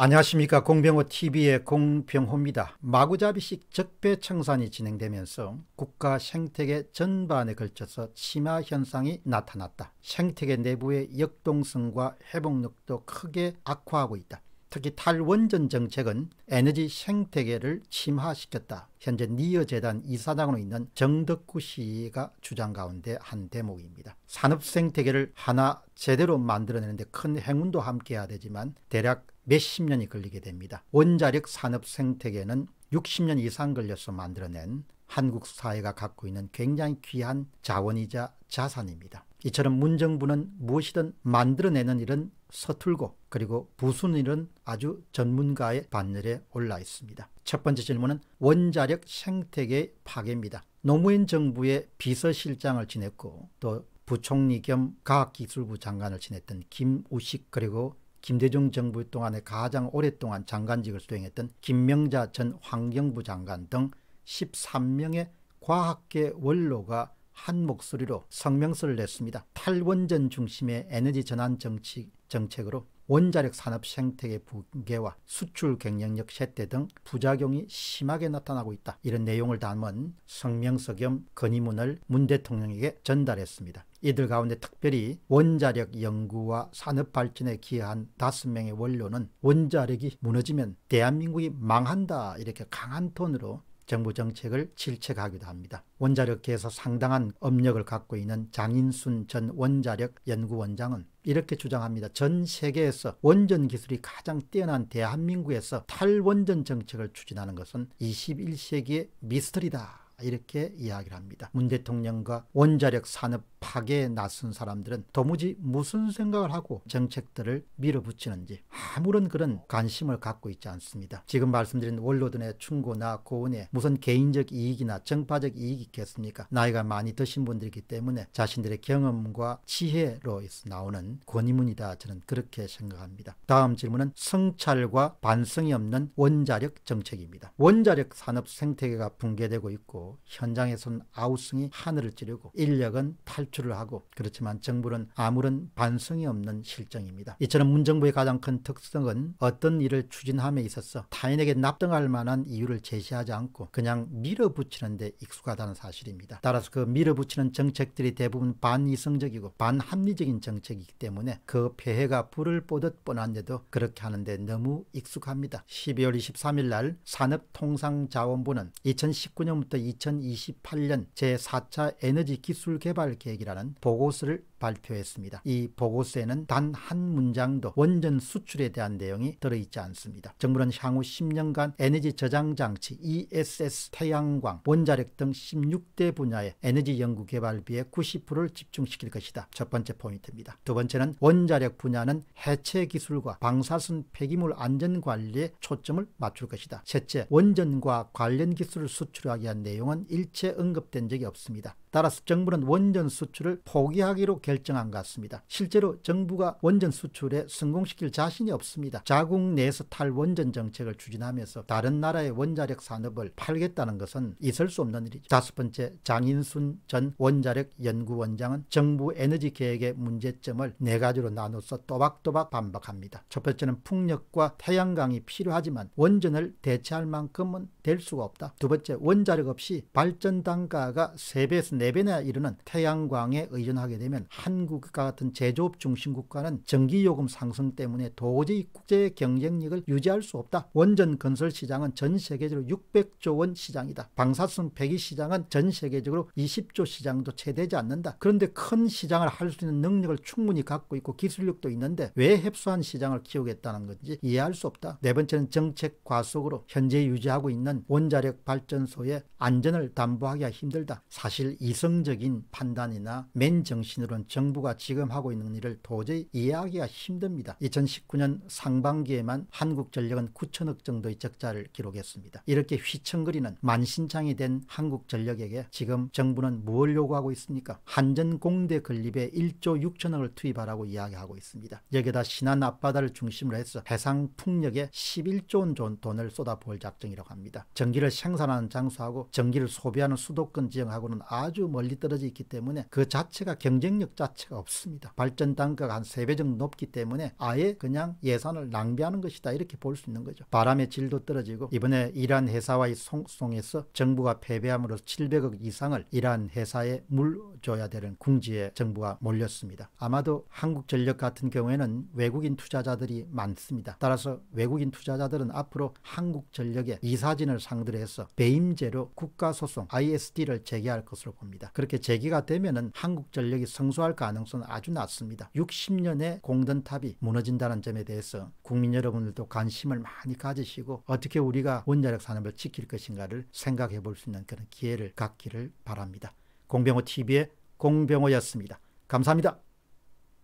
안녕하십니까 공병호TV의 공병호입니다. 마구잡이식 적배청산이 진행되면서 국가 생태계 전반에 걸쳐서 심화 현상이 나타났다. 생태계 내부의 역동성과 회복력도 크게 악화하고 있다. 특히 탈원전 정책은 에너지 생태계를 침하시켰다. 현재 니어재단 이사장으로 있는 정덕구 시가 주장 가운데 한 대목입니다. 산업 생태계를 하나 제대로 만들어내는데 큰 행운도 함께해야 되지만 대략 몇십 년이 걸리게 됩니다. 원자력 산업 생태계는 60년 이상 걸려서 만들어낸 한국 사회가 갖고 있는 굉장히 귀한 자원이자 자산입니다. 이처럼 문정부는 무엇이든 만들어내는 일은 서툴고 그리고 부순 일은 아주 전문가의 반열에 올라 있습니다. 첫 번째 질문은 원자력 생태계 파괴입니다. 노무현 정부의 비서실장을 지냈고 또 부총리 겸 과학기술부 장관을 지냈던 김우식 그리고 김대중 정부 동안에 가장 오랫동안 장관직을 수행했던 김명자 전 환경부 장관 등 13명의 과학계 원로가 한 목소리로 성명서를 냈습니다. 탈원전 중심의 에너지 전환 정치, 정책으로 원자력 산업 생태계 붕괴와 수출 경쟁력 쇠퇴 등 부작용이 심하게 나타나고 있다. 이런 내용을 담은 성명서 겸 건의문을 문 대통령에게 전달했습니다. 이들 가운데 특별히 원자력 연구와 산업 발전에 기여한 다섯 명의 원로는 원자력이 무너지면 대한민국이 망한다 이렇게 강한 톤으로 정부 정책을 질책하기도 합니다. 원자력계에서 상당한 업력을 갖고 있는 장인순 전 원자력 연구원장은 이렇게 주장합니다. 전 세계에서 원전 기술이 가장 뛰어난 대한민국에서 탈원전 정책을 추진하는 것은 21세기의 미스터리다. 아, 이렇게 이야기를 합니다. 문 대통령과 원자력 산업 파괴에 나선 사람들은 도무지 무슨 생각을 하고 정책들을 밀어붙이는지 아무런 그런 관심을 갖고 있지 않습니다. 지금 말씀드린 원로들의 충고나 고언에 무슨 개인적 이익이나 정파적 이익이 있겠습니까? 나이가 많이 드신 분들이기 때문에 자신들의 경험과 지혜로 나오는 권위문이다 저는 그렇게 생각합니다. 다음 질문은 성찰과 반성이 없는 원자력 정책입니다. 원자력 산업 생태계가 붕괴되고 있고 현장에선 아우성이 하늘을 찌르고 인력은 탈출을 하고 그렇지만 정부는 아무런 반성이 없는 실정입니다. 이처럼 문정부의 가장 큰 특성은 어떤 일을 추진함에 있어서 타인에게 납득할 만한 이유를 제시하지 않고 그냥 밀어붙이는 데 익숙하다는 사실입니다. 따라서 그 밀어붙이는 정책들이 대부분 반이성적이고 반합리적인 정책이기 때문에 그 폐해가 불을 뽀듯 뻔한데도 그렇게 하는데 너무 익숙합니다. 12월 23일 날 산업통상자원부는 2019년부터 2028년 제4차 에너지 기술 개발 계획이라는 보고서를 발표했습니다. 이 보고서에는 단 한 문장도 원전 수출에 대한 내용이 들어있지 않습니다. 정부는 향후 10년간 에너지 저장 장치 ESS 태양광 원자력 등 16대 분야의 에너지 연구 개발비의 90%를 집중시킬 것이다. 첫 번째 포인트입니다. 두 번째는 원자력 분야는 해체 기술과 방사선 폐기물 안전 관리에 초점을 맞출 것이다. 셋째, 원전과 관련 기술을 수출하기 위한 내용은 일체 언급된 적이 없습니다. 따라서 정부는 원전 수출을 포기하기로 결정한 것 같습니다. 실제로 정부가 원전 수출에 성공시킬 자신이 없습니다. 자국 내에서 탈원전 정책을 추진하면서 다른 나라의 원자력 산업을 팔겠다는 것은 있을 수 없는 일이죠. 다섯 번째 장인순 전 원자력 연구원장은 정부 에너지 계획의 문제점을 네 가지로 나눠서 또박또박 반박합니다. 첫 번째는 풍력과 태양광이 필요하지만 원전을 대체할 만큼은 될 수가 없다. 두 번째, 원자력 없이 발전 단가가 3배에서 4배나 이르는 태양광에 의존하게 되면 한국과 같은 제조업 중심 국가는 전기요금 상승 때문에 도저히 국제 경쟁력을 유지할 수 없다. 원전 건설 시장은 전 세계적으로 600조 원 시장이다. 방사성 폐기 시장은 전 세계적으로 20조 시장도 채 되지 않는다. 그런데 큰 시장을 할 수 있는 능력을 충분히 갖고 있고 기술력도 있는데 왜 협소한 시장을 키우겠다는 건지 이해할 수 없다. 네 번째는 정책 과속으로 현재 유지하고 있는 있는 원자력 발전소의 안전을 담보하기가 힘들다. 사실 이성적인 판단이나 맨정신으로는 정부가 지금 하고 있는 일을 도저히 이해하기가 힘듭니다. 2019년 상반기에만 한국전력은 9천억 정도의 적자를 기록했습니다. 이렇게 휘청거리는 만신창이 된 한국전력에게 지금 정부는 무엇 요구하고 있습니까? 한전공대 건립에 1조 6천억을 투입하라고 이야기하고 있습니다. 여기다 신한 앞바다를 중심으로 해서 해상풍력에 11조 원 돈을 쏟아부을 작정이라고 합니다. 전기를 생산하는 장소하고 전기를 소비하는 수도권 지역하고는 아주 멀리 떨어져 있기 때문에 그 자체가 경쟁력 자체가 없습니다. 발전 단가가 한 3배 정도 높기 때문에 아예 그냥 예산을 낭비하는 것이다 이렇게 볼 수 있는 거죠. 바람의 질도 떨어지고 이번에 이란 회사와의 송송에서 정부가 패배함으로 써 700억 이상을 이란 회사에 물줘야 되는 궁지에 정부가 몰렸습니다. 아마도 한국전력 같은 경우에는 외국인 투자자들이 많습니다. 따라서 외국인 투자자들은 앞으로 한국전력의 이사진 자신을 상대로 해서 배임죄로 국가소송 ISD를 제기할 것으로 봅니다. 그렇게 제기가 되면 한국전력이 성소할 가능성은 아주 낮습니다. 60년의 공든탑이 무너진다는 점에 대해서 국민 여러분들도 관심을 많이 가지시고 어떻게 우리가 원자력 산업을 지킬 것인가를 생각해 볼 수 있는 그런 기회를 갖기를 바랍니다. 공병호 TV의 공병호였습니다. 감사합니다.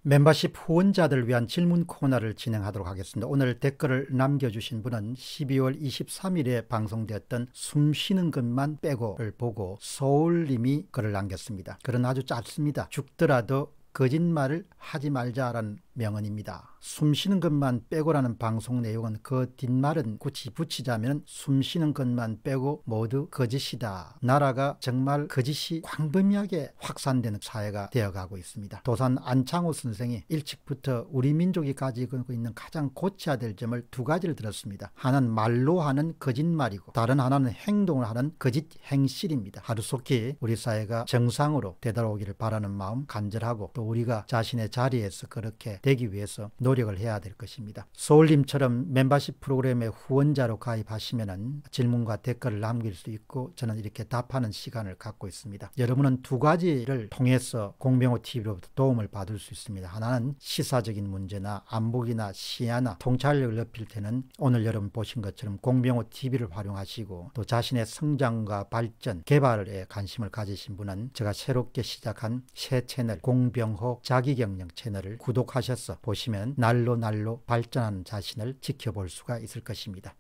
멤버십 후원자들 을 위한 질문 코너를 진행하도록 하겠습니다. 오늘 댓글을 남겨주신 분은 12월 23일에 방송되었던 숨쉬는 것만 빼고를 보고 서울님이 글을 남겼습니다. 글은 아주 짧습니다. 죽더라도 거짓말을 하지 말자라는 명언입니다. 숨 쉬는 것만 빼고라는 방송 내용은 그 뒷말은 굳이 붙이자면 숨 쉬는 것만 빼고 모두 거짓이다. 나라가 정말 거짓이 광범위하게 확산되는 사회가 되어가고 있습니다. 도산 안창호 선생이 일찍부터 우리 민족이 가지고 있는 가장 고쳐야 될 점을 두 가지를 들었습니다. 하나는 말로 하는 거짓말이고 다른 하나는 행동을 하는 거짓 행실입니다. 하루속히 우리 사회가 정상으로 되돌아오기를 바라는 마음 간절하고 또 우리가 자신의 자리에서 그렇게 되기 위해서 노력을 해야 될 것입니다. 소울님처럼 멤버십 프로그램의 후원자로 가입하시면 질문과 댓글을 남길 수 있고 저는 이렇게 답하는 시간을 갖고 있습니다. 여러분은 두 가지를 통해서 공병호 TV로부터 도움을 받을 수 있습니다. 하나는 시사적인 문제나 안목이나 시야나 통찰력을 높일 때는 오늘 여러분 보신 것처럼 공병호 TV를 활용하시고 또 자신의 성장과 발전, 개발에 관심을 가지신 분은 제가 새롭게 시작한 새 채널 공병호 자기경영 채널을 구독하셔 있어서 보시면 날로 날로 발전하는 자신을 지켜볼 수가 있을 것입니다.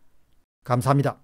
감사합니다.